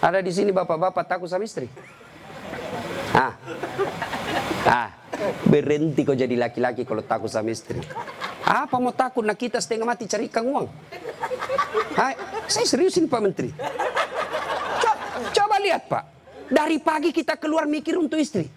Ada di sini bapak-bapak takut sama istri. Ah. Ah. Berhenti kau jadi laki-laki kalau takut sama istri. Apa mau takut nak kita setengah mati cari ikan uang? Hai, saya serius ini Pak Menteri. Coba, coba lihat Pak. Dari pagi kita keluar mikir untuk istri.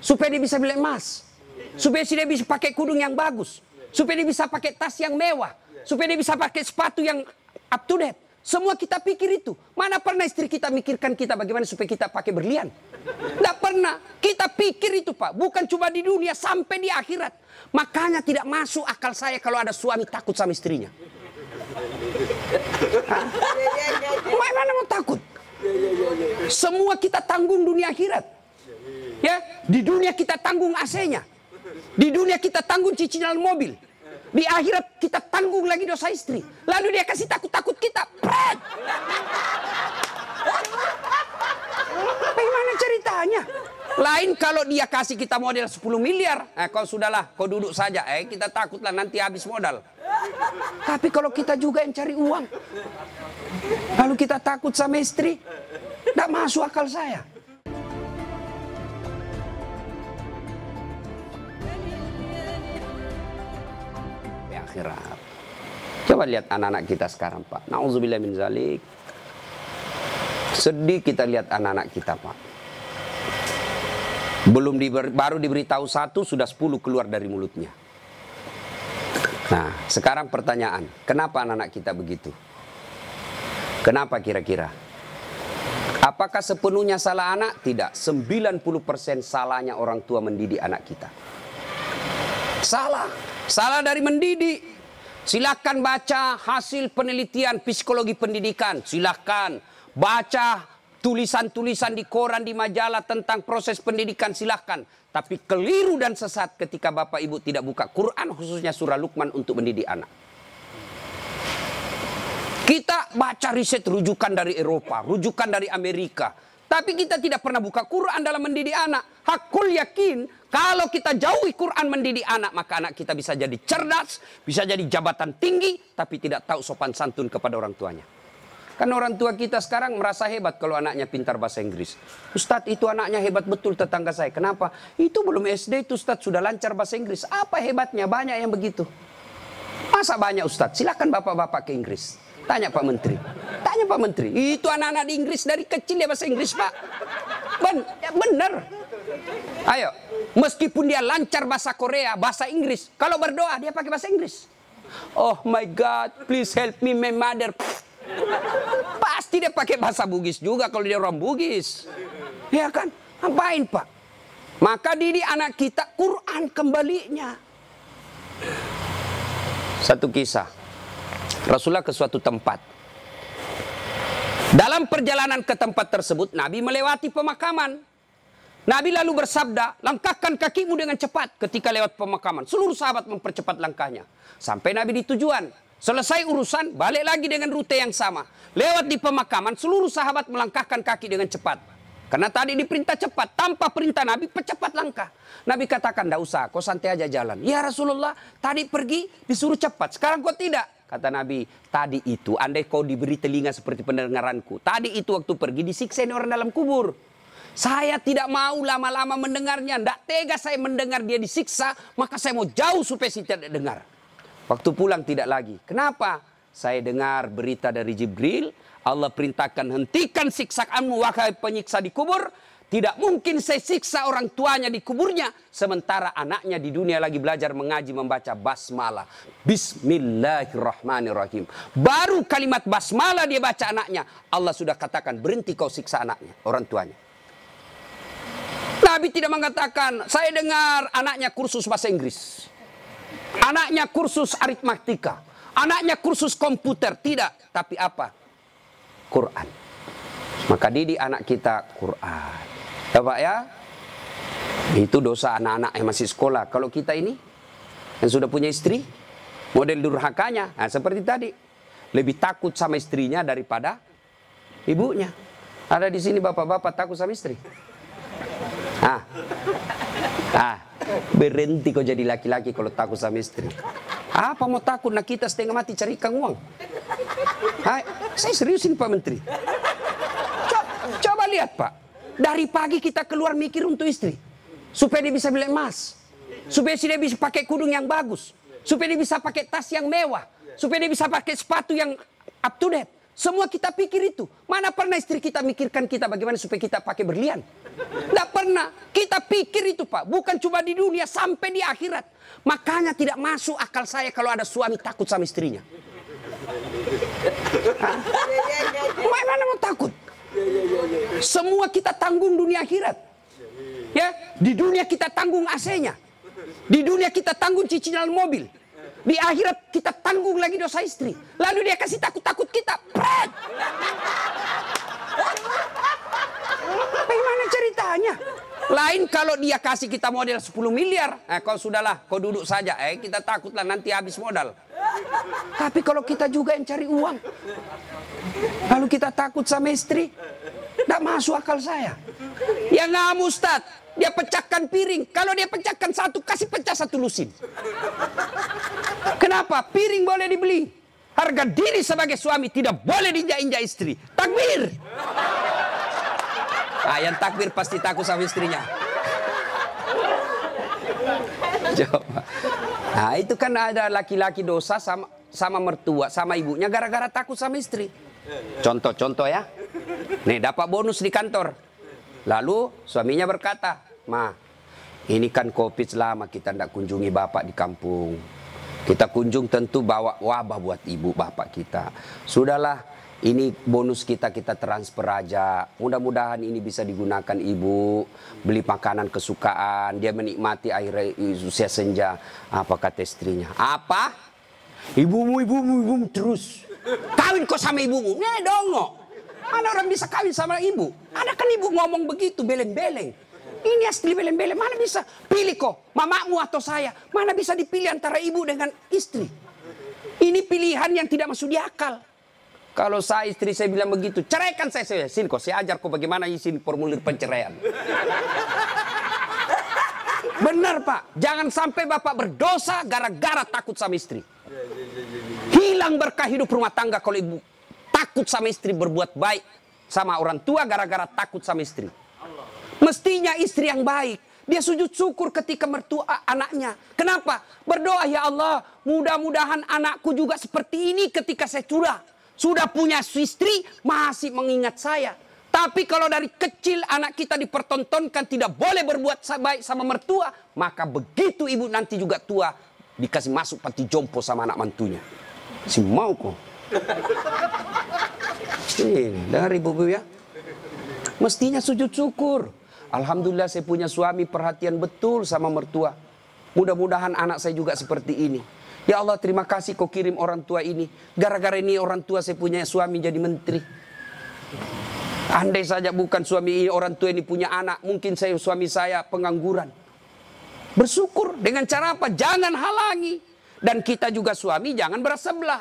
Supaya dia bisa beli emas. Supaya dia bisa pakai kudung yang bagus. Supaya dia bisa pakai tas yang mewah. Supaya dia bisa pakai sepatu yang up to date. Semua kita pikir itu. Mana pernah istri kita mikirkan kita bagaimana supaya kita pakai berlian? Tidak pernah. Kita pikir itu Pak. Bukan cuma di dunia sampai di akhirat. Makanya tidak masuk akal saya kalau ada suami takut sama istrinya. Mana mau takut? Semua kita tanggung dunia akhirat. Ya, di dunia kita tanggung AC-nya. Di dunia kita tanggung cicilan mobil. Di akhirat kita tanggung lagi dosa istri. Lalu dia kasih takut-takut kita. Pret! Bagaimana ceritanya? Lain kalau dia kasih kita modal 10 miliar. Eh, kau sudahlah, kau duduk saja. Eh, kita takutlah nanti habis modal. Tapi kalau kita juga yang cari uang. Lalu kita takut sama istri. Tidak masuk akal saya. akhirat. Coba lihat anak-anak kita sekarang, Pak. Nauzubillah min zalik. Sedih kita lihat anak-anak kita, Pak. Belum diber, baru diberitahu satu sudah sepuluh keluar dari mulutnya. Nah, sekarang pertanyaan, kenapa anak-anak kita begitu? Kenapa kira-kira? Apakah sepenuhnya salah anak? Tidak, 90% salahnya orang tua mendidik anak kita. Salah. Salah dari mendidik. Silahkan baca hasil penelitian psikologi pendidikan. Silahkan baca tulisan-tulisan di koran, di majalah tentang proses pendidikan. Silahkan. Tapi keliru dan sesat ketika Bapak Ibu tidak buka Quran khususnya surah Luqman untuk mendidik anak. Kita baca riset rujukan dari Eropa, rujukan dari Amerika, tapi kita tidak pernah buka Quran dalam mendidik anak. Hakul yakin kalau kita jauhi Quran mendidik anak maka anak kita bisa jadi cerdas, bisa jadi jabatan tinggi tapi tidak tahu sopan santun kepada orang tuanya. Kan orang tua kita sekarang merasa hebat kalau anaknya pintar bahasa Inggris. Ustadz itu anaknya hebat betul tetangga saya. Kenapa? Itu belum SD itu Ustadz sudah lancar bahasa Inggris. Apa hebatnya? Banyak yang begitu. Masa banyak Ustadz? Silahkan bapak-bapak ke Inggris. Tanya Pak Menteri. Tanya Pak Menteri. Itu anak-anak di Inggris dari kecil ya bahasa Inggris Pak. Ben bener. Ayo. Meskipun dia lancar bahasa Korea, bahasa Inggris. Kalau berdoa dia pakai bahasa Inggris. Oh my God, please help me my mother. Pasti dia pakai bahasa Bugis juga kalau dia orang Bugis. Ya kan? Ngapain Pak? Maka diri anak kita Quran kembalinya. Satu kisah. Rasulullah ke suatu tempat. Dalam perjalanan ke tempat tersebut, Nabi melewati pemakaman. Nabi lalu bersabda, langkahkan kakimu dengan cepat ketika lewat pemakaman. Seluruh sahabat mempercepat langkahnya. Sampai Nabi di tujuan. Selesai urusan, balik lagi dengan rute yang sama. Lewat di pemakaman, seluruh sahabat melangkahkan kaki dengan cepat. Karena tadi diperintah cepat, tanpa perintah Nabi, percepat langkah. Nabi katakan, tidak usah, kau santai aja jalan. Ya Rasulullah, tadi pergi disuruh cepat, sekarang kau tidak. Kata Nabi, tadi itu andai kau diberi telinga seperti pendengaranku. Tadi itu waktu pergi disiksa orang dalam kubur. Saya tidak mau lama-lama mendengarnya. Tidak tega saya mendengar dia disiksa. Maka saya mau jauh supaya saya tidak dengar. Waktu pulang tidak lagi. Kenapa? Saya dengar berita dari Jibril. Allah perintahkan hentikan siksaanmu wahai penyiksa di kubur. Tidak mungkin saya siksa orang tuanya di kuburnya. Sementara anaknya di dunia lagi belajar mengaji membaca basmalah. Bismillahirrahmanirrahim. Baru kalimat basmalah dia baca anaknya. Allah sudah katakan berhenti kau siksa anaknya, orang tuanya. Nabi tidak mengatakan saya dengar anaknya kursus bahasa Inggris. Anaknya kursus aritmatika. Anaknya kursus komputer. Tidak. Tapi apa? Quran. Maka didik anak kita Quran. Ya Pak ya. Itu dosa anak-anak yang masih sekolah. Kalau kita ini yang sudah punya istri, model durhakanya, nah, seperti tadi, lebih takut sama istrinya daripada ibunya. Ada di sini bapak-bapak takut sama istri. Ah, ah, berhenti kau jadi laki-laki kalau takut sama istri. Apa mau takut nak kita setengah mati cari ikan uang? Hai, saya serius ini Pak Menteri. Coba, coba lihat Pak, dari pagi kita keluar mikir untuk istri. Supaya dia bisa beli emas. Supaya dia bisa pakai kudung yang bagus. Supaya dia bisa pakai tas yang mewah. Supaya dia bisa pakai sepatu yang up to date. Semua kita pikir itu. Mana pernah istri kita mikirkan kita bagaimana supaya kita pakai berlian? Tidak pernah. Kita pikir itu Pak. Bukan cuma di dunia sampai di akhirat. Makanya tidak masuk akal saya kalau ada suami takut sama istrinya. Iya, iya, iya, Mana mau takut? Semua kita tanggung dunia akhirat. Ya, di dunia kita tanggung AC-nya. Di dunia kita tanggung cicilan mobil. Di akhirat kita tanggung lagi dosa istri. Lalu dia kasih takut-takut kita. Pret! Bagaimana ceritanya? Lain kalau dia kasih kita modal 10 miliar. Eh, kau sudahlah, kau duduk saja. Eh, kita takutlah nanti habis modal. Tapi kalau kita juga yang cari uang. Lalu kita takut sama istri. Tidak masuk akal saya. Ya nggak Ustadz dia pecahkan piring. Kalau dia pecahkan satu, kasih pecah satu lusin. Kenapa? Piring boleh dibeli. Harga diri sebagai suami tidak boleh diinjak-injak istri. Takbir. Nah, yang takbir pasti takut sama istrinya. Coba. Nah, itu kan ada laki-laki dosa sama sama mertua, sama ibunya gara-gara takut sama istri. Contoh-contoh ya. Nih, dapat bonus di kantor. Lalu suaminya berkata, Ma, ini kan COVID selama kita tidak kunjungi bapak di kampung. Kita kunjung tentu bawa wabah buat ibu bapak kita. Sudahlah, ini bonus kita kita transfer aja. Mudah-mudahan ini bisa digunakan ibu beli makanan kesukaan, dia menikmati air eh, usia senja. Apa kata istrinya? Apa? Ibumu, ibumu, ibumu terus. Kawin kok sama ibumu? Nih dongo. Mana orang bisa kawin sama ibu? Ada kan ibu ngomong begitu, beleng-beleng. Ini asli bele-bele Mana bisa pilih kok mamamu atau saya? Mana bisa dipilih antara ibu dengan istri? Ini pilihan yang tidak masuk di akal. Kalau saya istri saya bilang begitu, ceraikan saya, saya sini kok, saya ajar kok bagaimana isi formulir penceraian. Benar pak, jangan sampai bapak berdosa gara-gara takut sama istri. Hilang berkah hidup rumah tangga kalau ibu takut sama istri berbuat baik sama orang tua gara-gara takut sama istri. Mestinya istri yang baik. Dia sujud syukur ketika mertua anaknya. Kenapa? Berdoa ya Allah. Mudah-mudahan anakku juga seperti ini ketika saya curah. Sudah punya istri masih mengingat saya. Tapi kalau dari kecil anak kita dipertontonkan tidak boleh berbuat baik sama mertua. Maka begitu ibu nanti juga tua dikasih masuk panti jompo sama anak mantunya. Si mau kok. dengar ibu-ibu ya. Mestinya sujud syukur. Alhamdulillah saya punya suami perhatian betul sama mertua. Mudah-mudahan anak saya juga seperti ini. Ya Allah terima kasih kau kirim orang tua ini. Gara-gara ini orang tua saya punya suami jadi menteri. Andai saja bukan suami ini orang tua ini punya anak. Mungkin saya suami saya pengangguran. Bersyukur dengan cara apa? Jangan halangi. Dan kita juga suami jangan bersebelah.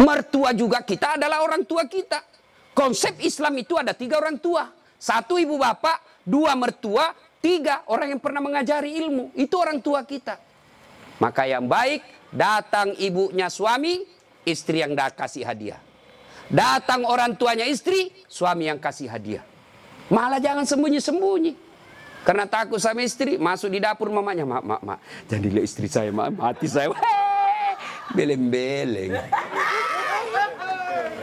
Mertua juga kita adalah orang tua kita. Konsep Islam itu ada tiga orang tua. Satu ibu bapak, dua mertua, tiga orang yang pernah mengajari ilmu. Itu orang tua kita. Maka yang baik datang ibunya suami, istri yang dah kasih hadiah. Datang orang tuanya istri, suami yang kasih hadiah. Malah jangan sembunyi-sembunyi. Karena takut sama istri, masuk di dapur mamanya, mak, mak, mak. Jangan dilihat istri saya, mak, mati saya. Beleng-beleng.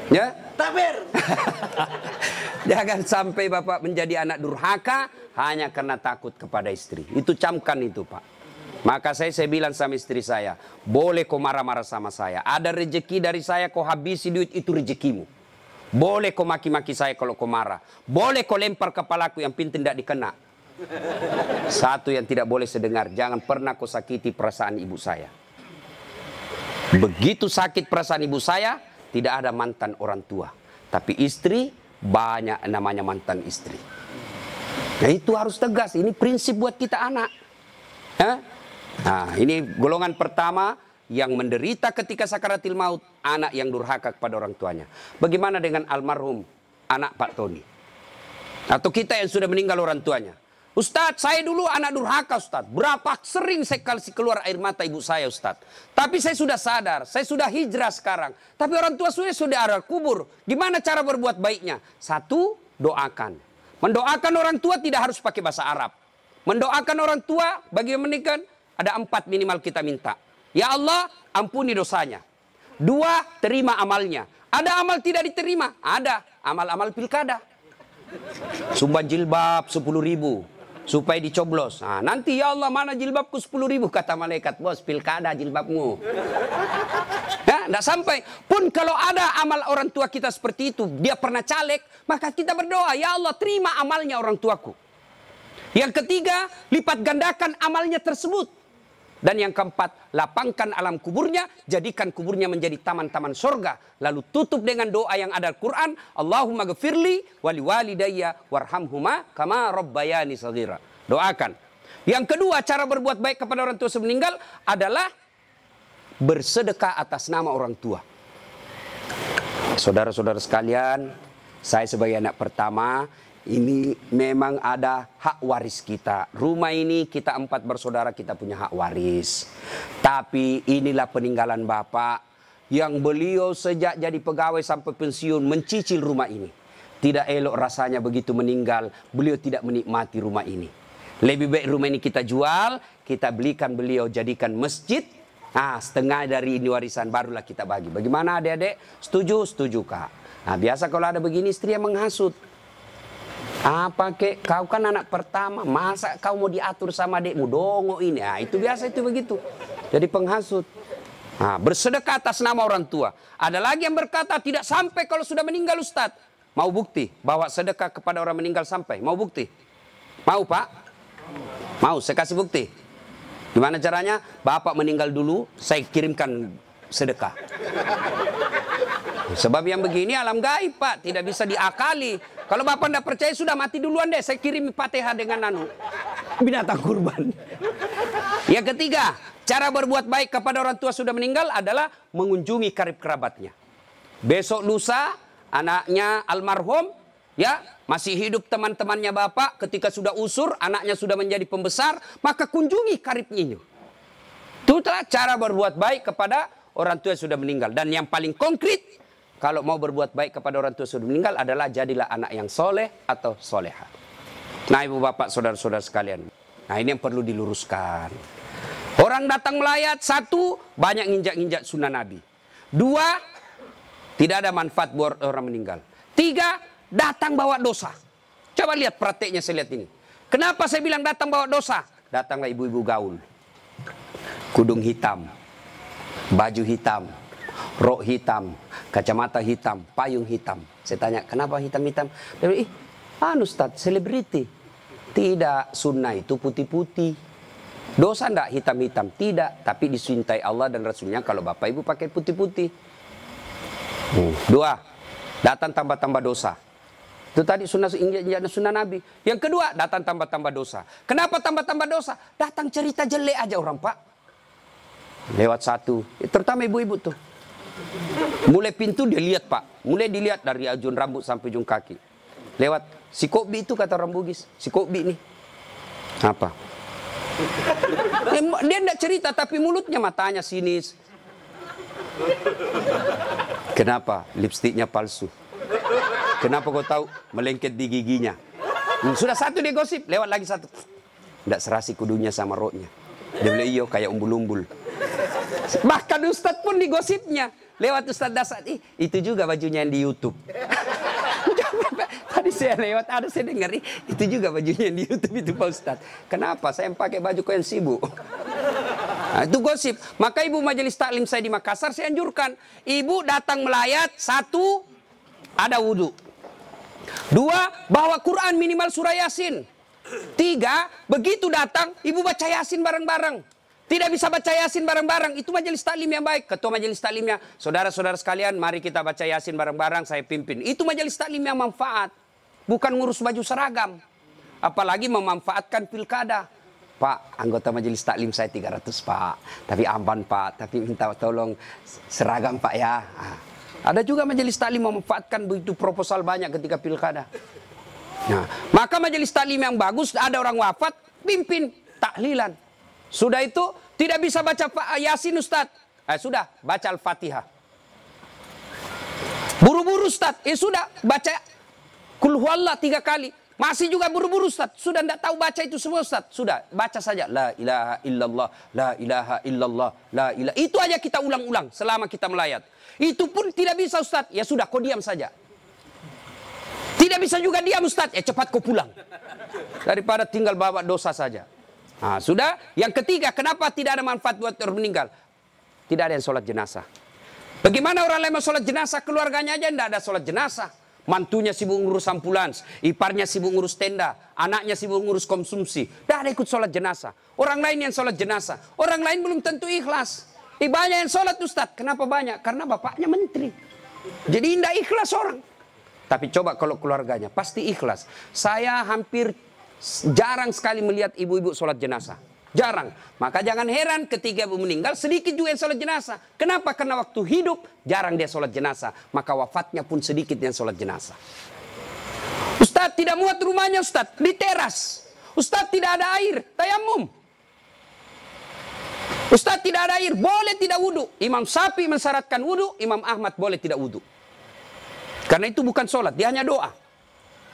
Ya? Tabir. Jangan sampai Bapak menjadi anak durhaka hanya karena takut kepada istri. Itu camkan itu Pak. Maka saya, saya bilang sama istri saya, boleh kau marah-marah sama saya. Ada rejeki dari saya, kau habisi duit, itu rejekimu. Boleh kau maki-maki saya kalau kau marah. Boleh kau lempar kepalaku yang pintu tidak dikena. Satu yang tidak boleh sedengar, jangan pernah kau sakiti perasaan ibu saya. Begitu sakit perasaan ibu saya, tidak ada mantan orang tua. Tapi istri banyak namanya mantan istri. Nah itu harus tegas, ini prinsip buat kita anak. Hah? Nah ini golongan pertama yang menderita ketika sakaratil maut, anak yang durhaka kepada orang tuanya. Bagaimana dengan almarhum anak Pak Tony? Atau kita yang sudah meninggal orang tuanya? Ustadz, saya dulu anak durhaka Ustadz. Berapa sering saya kasih keluar air mata ibu saya Ustadz. Tapi saya sudah sadar, saya sudah hijrah sekarang. Tapi orang tua saya sudah ada kubur. Gimana cara berbuat baiknya? Satu, doakan. Mendoakan orang tua tidak harus pakai bahasa Arab. Mendoakan orang tua bagi yang menikah ada empat minimal kita minta. Ya Allah, ampuni dosanya. Dua, terima amalnya. Ada amal tidak diterima? Ada. Amal-amal pilkada. Sumban jilbab 10 ribu supaya dicoblos. Nah, nanti ya Allah mana jilbabku 10 ribu kata malaikat bos pilkada jilbabmu. Ya, nah, sampai pun kalau ada amal orang tua kita seperti itu dia pernah caleg maka kita berdoa ya Allah terima amalnya orang tuaku. Yang ketiga lipat gandakan amalnya tersebut. Dan yang keempat, lapangkan alam kuburnya, jadikan kuburnya menjadi taman-taman sorga. Lalu tutup dengan doa yang ada Al-Quran. Allahumma gefirli wali walidayya warhamhuma kama rabbayani sagira. Doakan. Yang kedua, cara berbuat baik kepada orang tua semeninggal adalah bersedekah atas nama orang tua. Saudara-saudara sekalian, saya sebagai anak pertama ini memang ada hak waris kita. Rumah ini kita empat bersaudara kita punya hak waris. Tapi inilah peninggalan Bapak yang beliau sejak jadi pegawai sampai pensiun mencicil rumah ini. Tidak elok rasanya begitu meninggal, beliau tidak menikmati rumah ini. Lebih baik rumah ini kita jual, kita belikan beliau jadikan masjid. Nah, setengah dari ini warisan barulah kita bagi. Bagaimana adik-adik? Setuju? Setuju, Kak. Nah, biasa kalau ada begini istri yang menghasut. Apa kek? Kau kan anak pertama. Masa kau mau diatur sama adikmu? Dongo ini. Nah, itu biasa itu begitu. Jadi penghasut. Nah, bersedekah atas nama orang tua. Ada lagi yang berkata tidak sampai kalau sudah meninggal Ustaz. Mau bukti bahwa sedekah kepada orang meninggal sampai? Mau bukti? Mau Pak? Mau, saya kasih bukti. Gimana caranya? Bapak meninggal dulu, saya kirimkan sedekah. Sebab yang begini alam gaib Pak, tidak bisa diakali. Kalau Bapak tidak percaya sudah mati duluan deh, saya kirim pateha dengan anu binatang kurban. Yang ketiga, cara berbuat baik kepada orang tua sudah meninggal adalah mengunjungi karib kerabatnya. Besok lusa anaknya almarhum ya masih hidup teman-temannya bapak ketika sudah usur anaknya sudah menjadi pembesar maka kunjungi karibnya itu. itulah cara berbuat baik kepada orang tua yang sudah meninggal dan yang paling konkret kalau mau berbuat baik kepada orang tua sudah meninggal adalah jadilah anak yang soleh atau soleha. Nah ibu bapak saudara-saudara sekalian. Nah ini yang perlu diluruskan. Orang datang melayat, satu, banyak nginjak-nginjak sunnah Nabi. Dua, tidak ada manfaat buat orang meninggal. Tiga, datang bawa dosa. Coba lihat prakteknya saya lihat ini. Kenapa saya bilang datang bawa dosa? Datanglah ibu-ibu gaul. Kudung hitam. Baju hitam. Rok hitam kacamata hitam, payung hitam. Saya tanya, kenapa hitam-hitam? Dia bilang, ih, anu Ustaz, selebriti. Tidak, sunnah itu putih-putih. Dosa ndak hitam-hitam? Tidak, tapi disintai Allah dan Rasulnya kalau Bapak Ibu pakai putih-putih. Hmm. Dua, datang tambah-tambah dosa. Itu tadi sunnah, sunnah Nabi. Yang kedua, datang tambah-tambah dosa. Kenapa tambah-tambah dosa? Datang cerita jelek aja orang, Pak. Lewat satu. Terutama ibu-ibu tuh. Mulai pintu dia lihat pak. Mulai dilihat dari ajun rambut sampai ujung kaki. Lewat. Si Kobi itu kata Rambugis. Si Kobi ini. Apa? dia tidak cerita tapi mulutnya matanya sinis. Kenapa? Lipstiknya palsu. Kenapa kau tahu? Melengket di giginya. Hmm, sudah satu dia gosip. Lewat lagi satu. Tidak serasi kudunya sama roknya. Dia bilang, iyo kayak umbul-umbul. Bahkan Ustadz pun digosipnya. Lewat Ustaz Dasat, ih itu juga bajunya yang di Youtube. Tadi saya lewat, ada saya dengar, ih itu juga bajunya yang di Youtube itu Pak Ustaz. Kenapa? Saya pakai baju yang sibuk. Nah, itu gosip. Maka ibu majelis taklim saya di Makassar, saya anjurkan. Ibu datang melayat, satu, ada wudhu. Dua, bawa Quran minimal surah Yasin. Tiga, begitu datang, ibu baca Yasin bareng-bareng. Tidak bisa baca Yasin bareng-bareng. Itu majelis taklim yang baik. Ketua majelis taklimnya, saudara-saudara sekalian, mari kita baca Yasin bareng-bareng, saya pimpin. Itu majelis taklim yang manfaat. Bukan ngurus baju seragam. Apalagi memanfaatkan pilkada. Pak, anggota majelis taklim saya 300, Pak. Tapi amban, Pak. Tapi minta tolong seragam, Pak, ya. Ah. Ada juga majelis taklim memanfaatkan begitu proposal banyak ketika pilkada. Nah, maka majelis taklim yang bagus, ada orang wafat, pimpin taklilan. Sudah itu tidak bisa baca eh, Yasin Ustaz. Eh, sudah, baca Al-Fatihah. Buru-buru Ustaz. Ya eh, sudah, baca huwallah tiga kali. Masih juga buru-buru Ustaz. Sudah tidak tahu baca itu semua Ustaz. Sudah, baca saja. La ilaha illallah, la ilaha illallah, la ilaha. Itu aja kita ulang-ulang selama kita melayat. Itu pun tidak bisa Ustaz. Ya sudah, kau diam saja. Tidak bisa juga diam Ustaz. Ya cepat kau pulang. Daripada tinggal bawa dosa saja. Nah, sudah. Yang ketiga, kenapa tidak ada manfaat buat orang meninggal? Tidak ada yang sholat jenazah. Bagaimana orang lain mau sholat jenazah? Keluarganya aja tidak ada sholat jenazah. Mantunya sibuk ngurus ambulans, iparnya sibuk ngurus tenda, anaknya sibuk ngurus konsumsi. Tidak ada ikut sholat jenazah. Orang lain yang sholat jenazah. Orang lain belum tentu ikhlas. Eh, banyak yang sholat Ustaz. Kenapa banyak? Karena bapaknya menteri. Jadi tidak ikhlas orang. Tapi coba kalau keluarganya, pasti ikhlas. Saya hampir Jarang sekali melihat ibu-ibu sholat jenazah. Jarang. Maka jangan heran ketika ibu meninggal sedikit juga yang sholat jenazah. Kenapa? Karena waktu hidup jarang dia sholat jenazah. Maka wafatnya pun sedikit yang sholat jenazah. Ustadz tidak muat rumahnya Ustadz. Di teras. Ustadz tidak ada air. Tayamum. Ustadz tidak ada air. Boleh tidak wudhu. Imam Sapi mensyaratkan wudhu. Imam Ahmad boleh tidak wudhu. Karena itu bukan sholat. Dia hanya doa.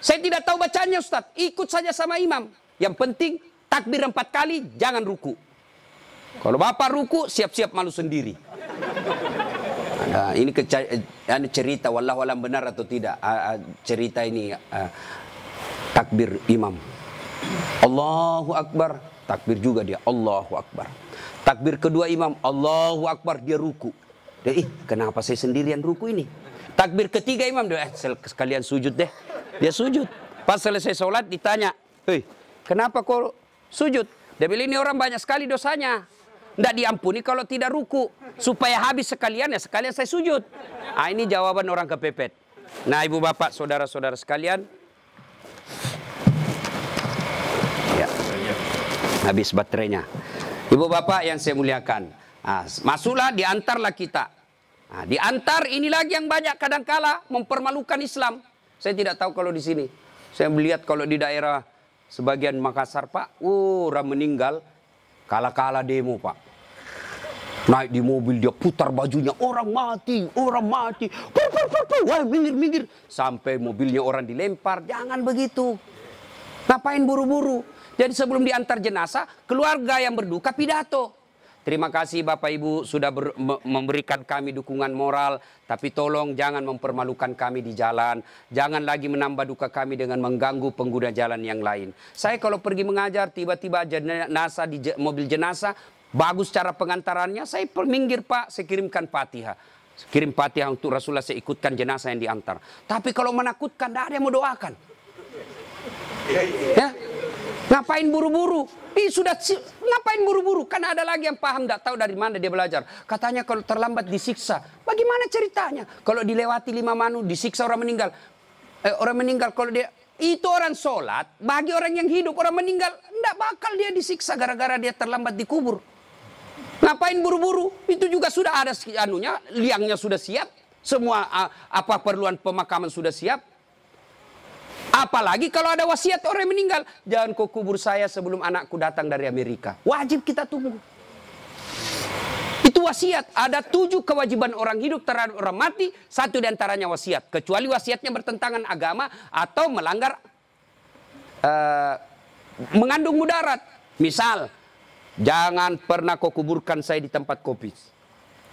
Saya tidak tahu bacanya Ustaz. Ikut saja sama imam. Yang penting takbir empat kali, jangan ruku. Kalau bapak ruku, siap-siap malu sendiri. Nah, ini eh, ini cerita, wallah walam benar atau tidak. Ah, ah, cerita ini ah, takbir imam. Allahu Akbar. Takbir juga dia, Allahu Akbar. Takbir kedua imam, Allahu Akbar, dia ruku. Dia, ih, kenapa saya sendirian ruku ini? Takbir ketiga imam dia, eh, sekalian sujud deh. Dia sujud. Pas selesai sholat ditanya, hei, kenapa kau sujud? Dia bilang ini orang banyak sekali dosanya. Tidak diampuni kalau tidak ruku. Supaya habis sekalian ya sekalian saya sujud. Ah, ini jawaban orang kepepet. Nah ibu bapak saudara-saudara sekalian. Ya. Habis baterainya. Ibu bapak yang saya muliakan. Nah, masuklah diantarlah kita Nah, di antar ini lagi yang banyak kadangkala mempermalukan Islam. Saya tidak tahu kalau di sini. Saya melihat kalau di daerah sebagian Makassar Pak, uh, orang meninggal kala-kala demo Pak. Naik di mobil dia putar bajunya orang mati, orang mati. Pur, pur, pur, pur. Wah, minggir, minggir. Sampai mobilnya orang dilempar. Jangan begitu. Ngapain buru-buru? Jadi sebelum diantar jenazah, keluarga yang berduka pidato. Terima kasih Bapak Ibu sudah ber, memberikan kami dukungan moral, tapi tolong jangan mempermalukan kami di jalan. Jangan lagi menambah duka kami dengan mengganggu pengguna jalan yang lain. Saya kalau pergi mengajar tiba-tiba jenazah di mobil jenazah bagus cara pengantarannya, saya minggir Pak, saya kirimkan Fatihah. Kirim Fatihah untuk Rasulullah saya ikutkan jenazah yang diantar. Tapi kalau menakutkan tidak ada yang mau doakan. Ya? Ngapain buru-buru? Ih sudah ngapain buru-buru? Kan ada lagi yang paham tidak tahu dari mana dia belajar. Katanya kalau terlambat disiksa. Bagaimana ceritanya? Kalau dilewati lima manu disiksa orang meninggal. Eh, orang meninggal kalau dia itu orang sholat. Bagi orang yang hidup orang meninggal tidak bakal dia disiksa gara-gara dia terlambat dikubur. Ngapain buru-buru? Itu juga sudah ada anunya, liangnya sudah siap, semua apa perluan pemakaman sudah siap. Apalagi kalau ada wasiat orang yang meninggal. Jangan kau kubur saya sebelum anakku datang dari Amerika. Wajib kita tunggu. Itu wasiat. Ada tujuh kewajiban orang hidup terhadap orang mati. Satu diantaranya wasiat. Kecuali wasiatnya bertentangan agama atau melanggar uh, mengandung mudarat. Misal, jangan pernah kau kuburkan saya di tempat kopi.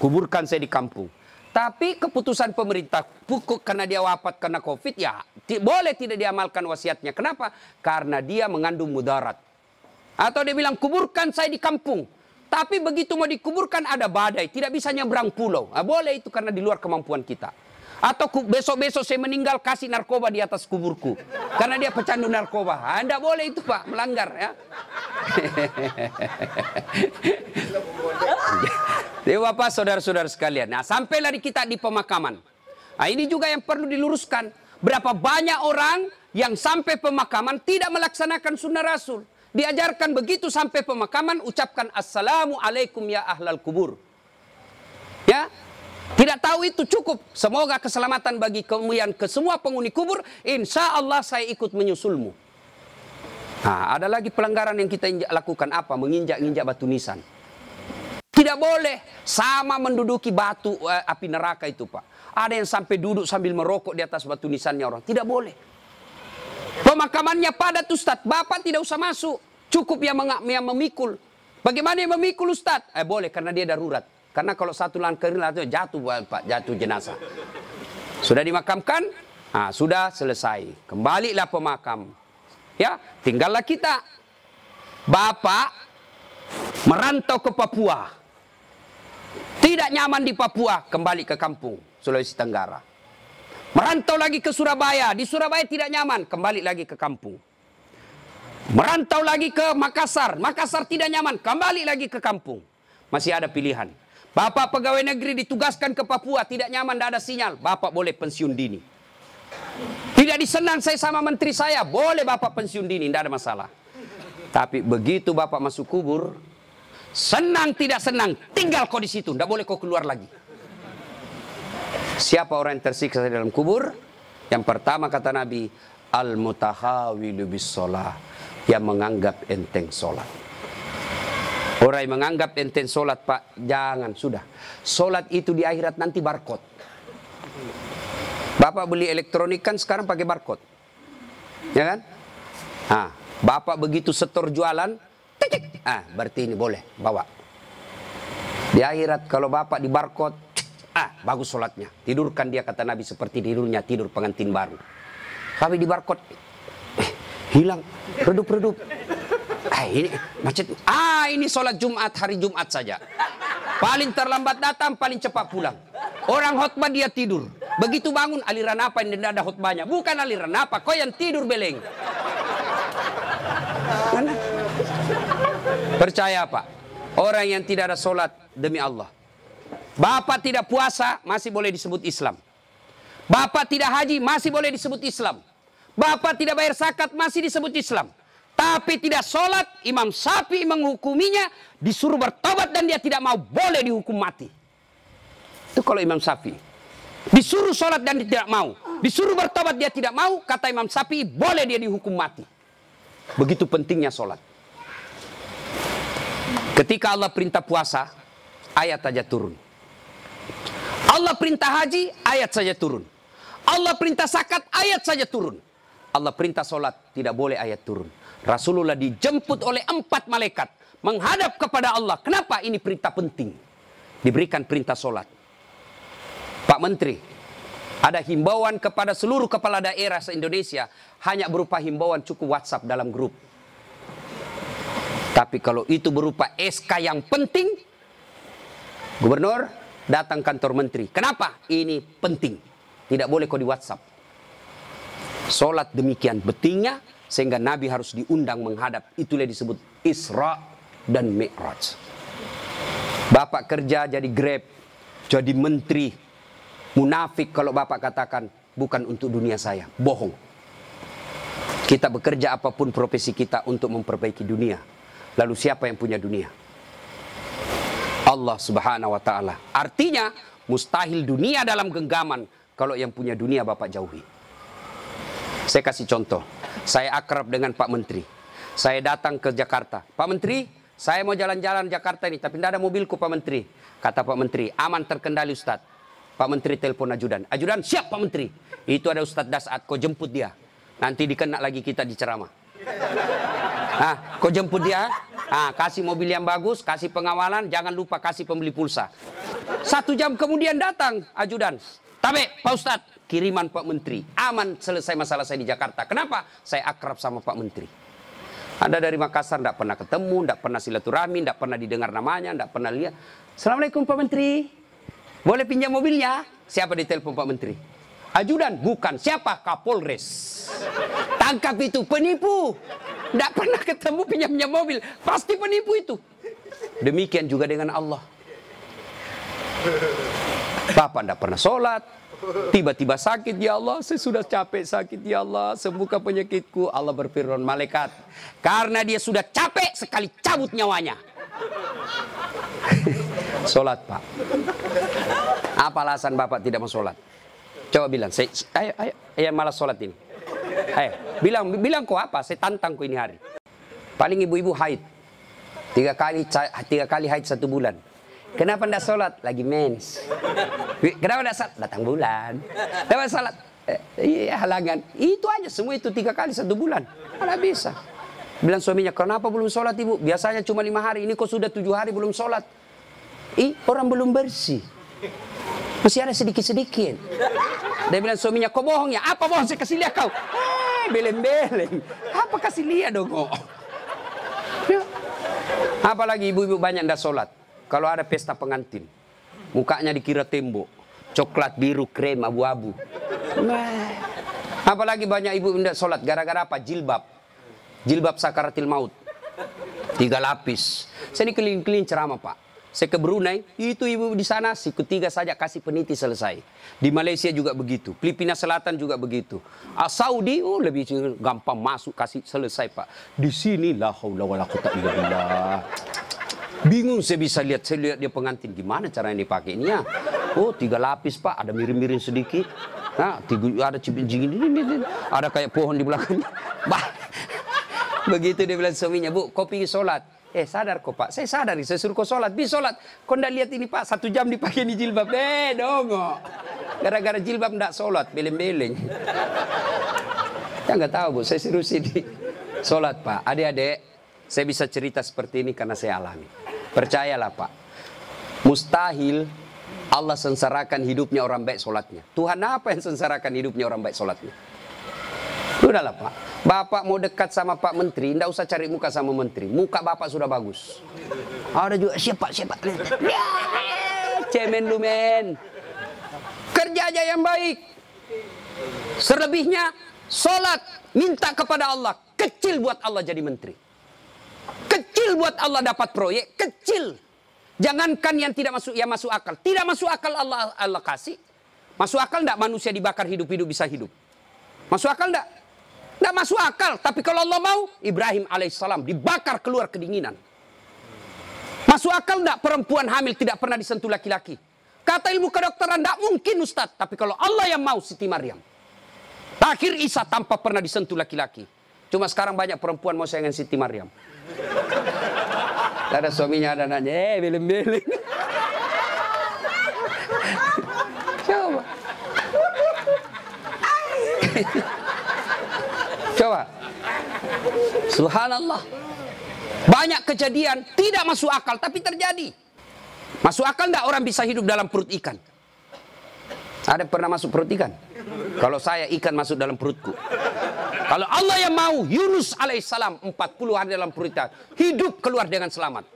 Kuburkan saya di kampung. Tapi keputusan pemerintah pukul karena dia wafat karena COVID ya boleh tidak diamalkan wasiatnya. Kenapa? Karena dia mengandung mudarat. Atau dia bilang kuburkan saya di kampung. Tapi begitu mau dikuburkan ada badai, tidak bisa nyebrang pulau. Nah, boleh itu karena di luar kemampuan kita. Atau besok-besok saya meninggal kasih narkoba di atas kuburku. Karena dia pecandu narkoba. Anda ah, boleh itu Pak, melanggar ya. Jadi Bapak saudara-saudara sekalian. Nah sampai lari kita di pemakaman. Nah ini juga yang perlu diluruskan. Berapa banyak orang yang sampai pemakaman tidak melaksanakan sunnah Rasul. Diajarkan begitu sampai pemakaman ucapkan assalamu alaikum ya ahlal kubur. Ya, tidak tahu itu cukup. Semoga keselamatan bagi kemuliaan ke semua penghuni kubur. Insya Allah saya ikut menyusulmu. Nah, ada lagi pelanggaran yang kita injak, lakukan apa? Menginjak-injak batu nisan. Tidak boleh sama menduduki batu eh, api neraka itu, Pak. Ada yang sampai duduk sambil merokok di atas batu nisannya orang. Tidak boleh. Pemakamannya padat, Ustadz. Bapak tidak usah masuk. Cukup yang, yang memikul. Bagaimana yang memikul, Ustadz? Eh, boleh, karena dia darurat. Karena kalau satu langkah itu jatuh Pak, jatuh jenazah. Sudah dimakamkan? Ah, sudah selesai. Kembalilah pemakam. Ya, tinggallah kita. Bapak merantau ke Papua. Tidak nyaman di Papua, kembali ke kampung Sulawesi Tenggara. Merantau lagi ke Surabaya, di Surabaya tidak nyaman, kembali lagi ke kampung. Merantau lagi ke Makassar, Makassar tidak nyaman, kembali lagi ke kampung. Masih ada pilihan. Bapak pegawai negeri ditugaskan ke Papua, tidak nyaman, tidak ada sinyal. Bapak boleh pensiun dini. Tidak disenang saya sama menteri saya, boleh Bapak pensiun dini, tidak ada masalah. Tapi begitu Bapak masuk kubur, senang tidak senang, tinggal kau di situ, tidak boleh kau keluar lagi. Siapa orang yang tersiksa di dalam kubur? Yang pertama kata Nabi, Al-mutahawilu bis Yang menganggap enteng sholat. Orang yang menganggap enten solat pak, jangan sudah. Solat itu di akhirat nanti barcode. Bapak beli elektronik kan sekarang pakai barcode, ya kan? Ah, bapak begitu setor jualan, tik, ah berarti ini boleh bawa. Di akhirat kalau bapak di barcode, ah bagus solatnya. Tidurkan dia kata Nabi seperti tidurnya tidur pengantin baru. Tapi di barcode eh, hilang, redup-redup. Ah, ini macet. Ah ini sholat Jumat hari Jumat saja. Paling terlambat datang, paling cepat pulang. Orang khutbah dia tidur. Begitu bangun, aliran apa yang tidak ada khutbahnya? Bukan aliran apa, kau yang tidur beleng. Percaya apa? orang yang tidak ada sholat demi Allah. Bapak tidak puasa, masih boleh disebut Islam. Bapak tidak haji, masih boleh disebut Islam. Bapak tidak bayar zakat, masih disebut Islam tapi tidak sholat, Imam sapi menghukuminya, disuruh bertobat dan dia tidak mau boleh dihukum mati. Itu kalau Imam sapi. Disuruh sholat dan dia tidak mau. Disuruh bertobat dia tidak mau, kata Imam sapi boleh dia dihukum mati. Begitu pentingnya sholat. Ketika Allah perintah puasa, ayat saja turun. Allah perintah haji, ayat saja turun. Allah perintah zakat, ayat saja turun. Allah perintah solat tidak boleh ayat turun. Rasulullah dijemput oleh empat malaikat menghadap kepada Allah. Kenapa? Ini perintah penting. Diberikan perintah solat? Pak Menteri, ada himbauan kepada seluruh kepala daerah se-Indonesia hanya berupa himbauan cukup WhatsApp dalam grup. Tapi kalau itu berupa SK yang penting, Gubernur datang kantor menteri. Kenapa? Ini penting. Tidak boleh kau di WhatsApp. Sholat demikian pentingnya sehingga Nabi harus diundang menghadap. Itulah disebut Isra dan Mi'raj. Bapak kerja jadi Grab, jadi menteri. Munafik kalau Bapak katakan bukan untuk dunia saya, bohong. Kita bekerja apapun profesi kita untuk memperbaiki dunia. Lalu siapa yang punya dunia? Allah Subhanahu wa taala. Artinya mustahil dunia dalam genggaman kalau yang punya dunia Bapak jauhi. Saya kasih contoh. Saya akrab dengan Pak Menteri. Saya datang ke Jakarta. Pak Menteri, saya mau jalan-jalan Jakarta ini, tapi tidak ada mobilku Pak Menteri. Kata Pak Menteri, aman terkendali Ustadz. Pak Menteri telepon ajudan. Ajudan, siap Pak Menteri. Itu ada Ustadz Dasat, kau jemput dia. Nanti dikena lagi kita di ceramah. Ah, kau jemput dia, ah, kasih mobil yang bagus, kasih pengawalan, jangan lupa kasih pembeli pulsa. Satu jam kemudian datang ajudan. Tapi, Pak Ustadz, kiriman Pak Menteri. Aman selesai masalah saya di Jakarta. Kenapa? Saya akrab sama Pak Menteri. Anda dari Makassar tidak pernah ketemu, tidak pernah silaturahmi, tidak pernah didengar namanya, tidak pernah lihat. Assalamualaikum Pak Menteri. Boleh pinjam mobilnya? Siapa di telepon Pak Menteri? Ajudan? Bukan. Siapa? Kapolres. Tangkap itu penipu. Tidak pernah ketemu pinjam-pinjam mobil. Pasti penipu itu. Demikian juga dengan Allah. Bapak tidak pernah sholat, Tiba-tiba sakit ya Allah, saya sudah capek sakit ya Allah, sembuhkan penyakitku. Allah berfirman malaikat, karena dia sudah capek sekali cabut nyawanya. Solat pak. Apa alasan bapak tidak mau sholat? Coba bilang, saya, ayo, ayo, ayo malah sholat ini. Ayo, eh, bilang, bilang kok apa? Saya tantang ku ini hari. Paling ibu-ibu haid. Tiga kali, tiga kali haid satu bulan. Kenapa ndak sholat? Lagi mens. Kenapa ndak sholat? Datang bulan. Kenapa sholat? Eh, iya halangan. Itu aja semua itu tiga kali satu bulan. Mana ah, bisa? Bilang suaminya, kenapa belum sholat ibu? Biasanya cuma lima hari, ini kok sudah tujuh hari belum sholat. Ih, orang belum bersih. Masih ada sedikit-sedikit. Dia bilang suaminya, kok bohong ya? Apa bohong? sih? kasih lihat kau. Eh, beleng-beleng. Apa kasih lihat dong kok? Ya. Apalagi ibu-ibu banyak ndak sholat kalau ada pesta pengantin. Mukanya dikira tembok. Coklat biru, krem, abu-abu. Nah, apalagi banyak ibu tidak sholat. Gara-gara apa? Jilbab. Jilbab sakaratil maut. Tiga lapis. Saya ini keliling-keliling ceramah pak. Saya ke Brunei, itu ibu di sana si ketiga saja kasih peniti selesai. Di Malaysia juga begitu, Filipina Selatan juga begitu. Ah, Saudi oh lebih gampang masuk kasih selesai Pak. Di sini la haula wala quwata illa billah. Bingung saya bisa lihat, saya lihat dia pengantin. Gimana caranya dipakainya? Oh, tiga lapis pak, ada miring-miring sedikit. Nah, tiga, ada cipin ini, ada kayak pohon di belakangnya. Bah. Begitu dia bilang suaminya, bu, kopi pergi sholat. Eh sadar kok pak, saya sadar, saya suruh kau sholat, bi sholat. Kau ndak lihat ini pak, satu jam dipakai di jilbab. Eh dong Gara-gara jilbab ndak sholat, beleng-beleng. Saya nggak tahu bu, saya suruh sini. Sholat pak, adik-adik. Saya bisa cerita seperti ini karena saya alami. Percayalah Pak. Mustahil Allah sengsarakan hidupnya orang baik sholatnya. Tuhan apa yang sengsarakan hidupnya orang baik solatnya? Sudahlah Pak. Bapak mau dekat sama Pak Menteri, tidak usah cari muka sama Menteri. Muka Bapak sudah bagus. Ada juga siapa siapa. Ya, cemen lumen, Kerja aja yang baik. Selebihnya, sholat, minta kepada Allah. Kecil buat Allah jadi menteri. Kecil buat Allah dapat proyek, kecil. Jangankan yang tidak masuk yang masuk akal. Tidak masuk akal Allah Allah kasih. Masuk akal enggak manusia dibakar hidup-hidup bisa hidup? Masuk akal enggak? Enggak masuk akal, tapi kalau Allah mau, Ibrahim alaihissalam dibakar keluar kedinginan. Masuk akal enggak perempuan hamil tidak pernah disentuh laki-laki? Kata ilmu kedokteran enggak mungkin Ustaz, tapi kalau Allah yang mau Siti Maryam. Akhir Isa tanpa pernah disentuh laki-laki. Cuma sekarang banyak perempuan mau sayangin Siti Maryam. Ada suaminya, ada anaknya, eh beling-beling. Coba. Coba. Subhanallah. Banyak kejadian tidak masuk akal tapi terjadi. Masuk akal enggak orang bisa hidup dalam perut ikan? Ada pernah masuk perut ikan? Kalau saya ikan masuk dalam perutku. Kalau Allah yang mau, Yunus alaihissalam 40 hari dalam perutnya hidup keluar dengan selamat.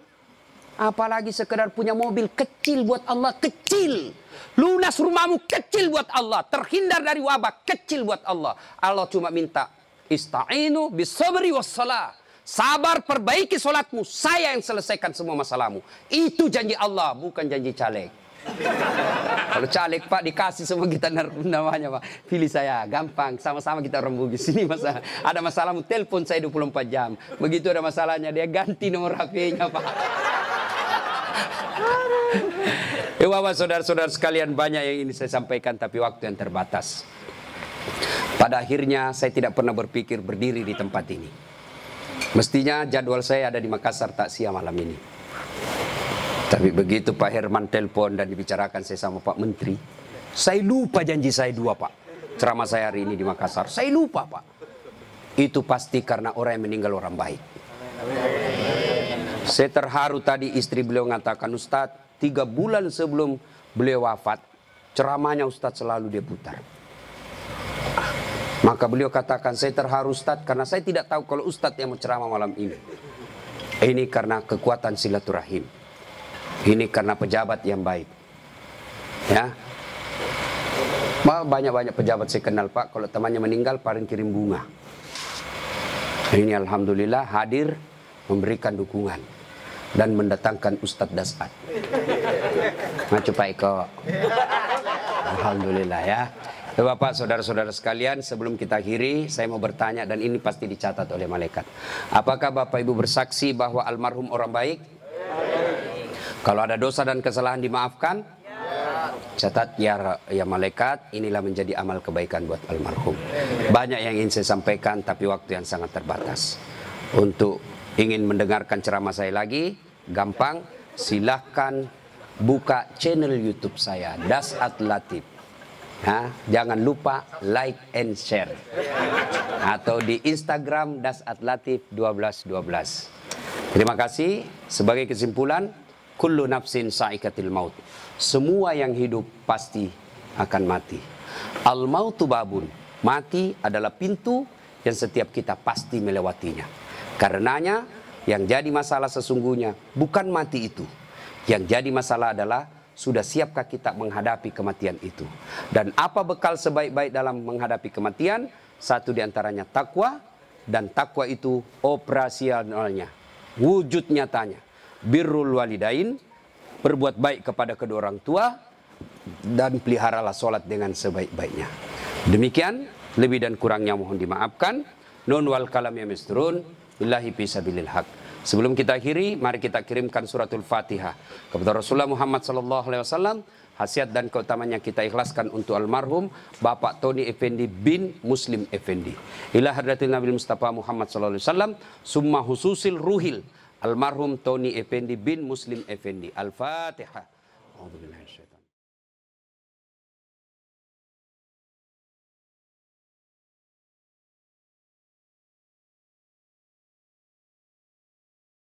Apalagi sekedar punya mobil kecil buat Allah, kecil. Lunas rumahmu kecil buat Allah, terhindar dari wabah kecil buat Allah. Allah cuma minta istainu bisabri wassalah. Sabar perbaiki solatmu, saya yang selesaikan semua masalahmu. Itu janji Allah, bukan janji caleg. Kalau caleg Pak dikasih semua kita namanya Pak. Pilih saya, gampang. Sama-sama kita rembuk di sini masalah. Ada masalahmu telepon saya 24 jam. Begitu ada masalahnya dia ganti nomor HP-nya Pak. Ya Bapak saudara-saudara sekalian banyak yang ini saya sampaikan tapi waktu yang terbatas. Pada akhirnya saya tidak pernah berpikir berdiri di tempat ini. Mestinya jadwal saya ada di Makassar tak siang malam ini. Tapi begitu Pak Herman telepon dan dibicarakan saya sama Pak Menteri, saya lupa janji saya dua Pak. Ceramah saya hari ini di Makassar, saya lupa Pak. Itu pasti karena orang yang meninggal orang baik. Saya terharu tadi istri beliau mengatakan Ustadz, tiga bulan sebelum beliau wafat, ceramahnya Ustadz selalu dia putar. Maka beliau katakan, saya terharu Ustadz karena saya tidak tahu kalau Ustadz yang mau ceramah malam ini. Ini karena kekuatan silaturahim. Ini karena pejabat yang baik. Ya. Banyak-banyak pejabat saya kenal Pak, kalau temannya meninggal paling kirim bunga. ini Alhamdulillah hadir memberikan dukungan dan mendatangkan Ustadz Dasat. Maju Pak Eko. Alhamdulillah ya. Bapak, saudara-saudara sekalian, sebelum kita akhiri, saya mau bertanya dan ini pasti dicatat oleh malaikat. Apakah Bapak Ibu bersaksi bahwa almarhum orang baik? Kalau ada dosa dan kesalahan dimaafkan? Catat ya, ya malaikat, inilah menjadi amal kebaikan buat almarhum. Banyak yang ingin saya sampaikan tapi waktu yang sangat terbatas. Untuk ingin mendengarkan ceramah saya lagi, gampang silahkan buka channel YouTube saya Dasat Latif. Nah, jangan lupa like and share. Atau di Instagram Das Latif 1212. Terima kasih. Sebagai kesimpulan, kullu nafsin saikatil maut. Semua yang hidup pasti akan mati. Al mautu babun. Mati adalah pintu yang setiap kita pasti melewatinya. Karenanya yang jadi masalah sesungguhnya bukan mati itu. Yang jadi masalah adalah sudah siapkah kita menghadapi kematian itu. Dan apa bekal sebaik-baik dalam menghadapi kematian? Satu diantaranya takwa dan takwa itu operasionalnya. Wujud nyatanya birrul walidain, berbuat baik kepada kedua orang tua, dan peliharalah sholat dengan sebaik-baiknya. Demikian, lebih dan kurangnya mohon dimaafkan. Non wal kalam ya mistrun, billahi pisabilil haq. Sebelum kita akhiri, mari kita kirimkan suratul Fatihah kepada Rasulullah Muhammad sallallahu alaihi wasallam. Hasiat dan keutamanya kita ikhlaskan untuk almarhum Bapak Tony Effendi bin Muslim Effendi. Ila hadratil Nabi Mustafa Muhammad sallallahu alaihi wasallam, summa hususil ruhil almarhum Tony Effendi bin Muslim Effendi. Al-Fatihah.